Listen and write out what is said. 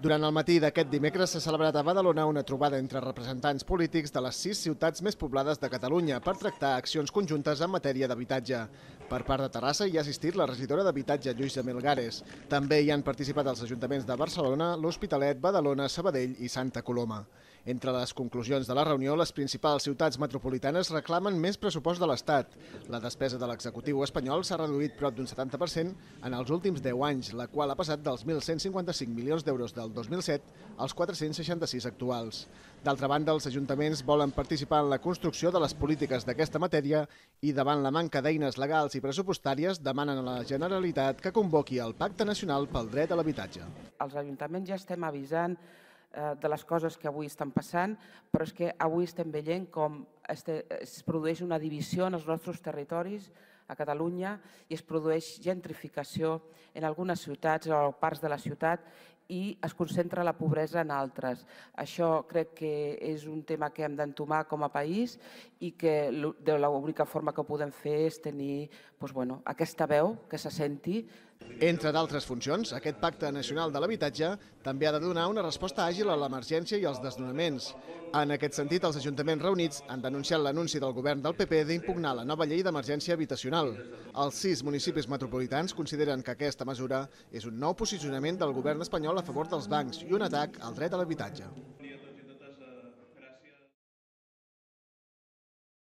Durant el matí d'aquest dimecres s'ha celebrat a Badalona una trobada entre representants polítics de les sis ciutats més poblades de Catalunya per tractar accions conjuntes en matèria d'habitatge. Per part de Terrassa hi ha assistit la regidora d'Habitatge, Lluïsa Melgares. També hi han participat els ajuntaments de Barcelona, l'Hospitalet, Badalona, Sabadell i Santa Coloma. Entre les conclusions de la reunió, les principals ciutats metropolitanes reclamen més pressupost de l'Estat. La despesa de l'executiu espanyol s'ha reduït prop d'un 70% en els últims 10 anys, la qual ha passat dels 1.155 milions d'euros del 2007 als 466 actuals. D'altra banda, els ajuntaments volen participar en la construcció de les polítiques d'aquesta matèria i davant la manca d'eines legals i pressupostàries demanen a la Generalitat que convoqui el Pacte Nacional pel Dret a l'Habitatge. Els ajuntaments ja estem avisant Eh, de les coses que avui estan passant, però és que avui estem veient com este, es produeix una divisió en els nostres territoris, a Catalunya, i es produeix gentrificació en algunes ciutats o parts de la ciutat i es concentra la pobresa en altres. Això crec que és un tema que hem d'entomar com a país i que de l'única forma que podem fer és tenir doncs, bueno, aquesta veu que se senti. Entre d'altres funcions, aquest Pacte Nacional de l'Habitatge també ha de donar una resposta àgil a l'emergència i als desnonaments. En aquest sentit, els ajuntaments reunits han denunciat denunciat l'anunci del govern del PP d'impugnar la nova llei d'emergència habitacional. Els sis municipis metropolitans consideren que aquesta mesura és un nou posicionament del govern espanyol a favor dels bancs i un atac al dret a l'habitatge.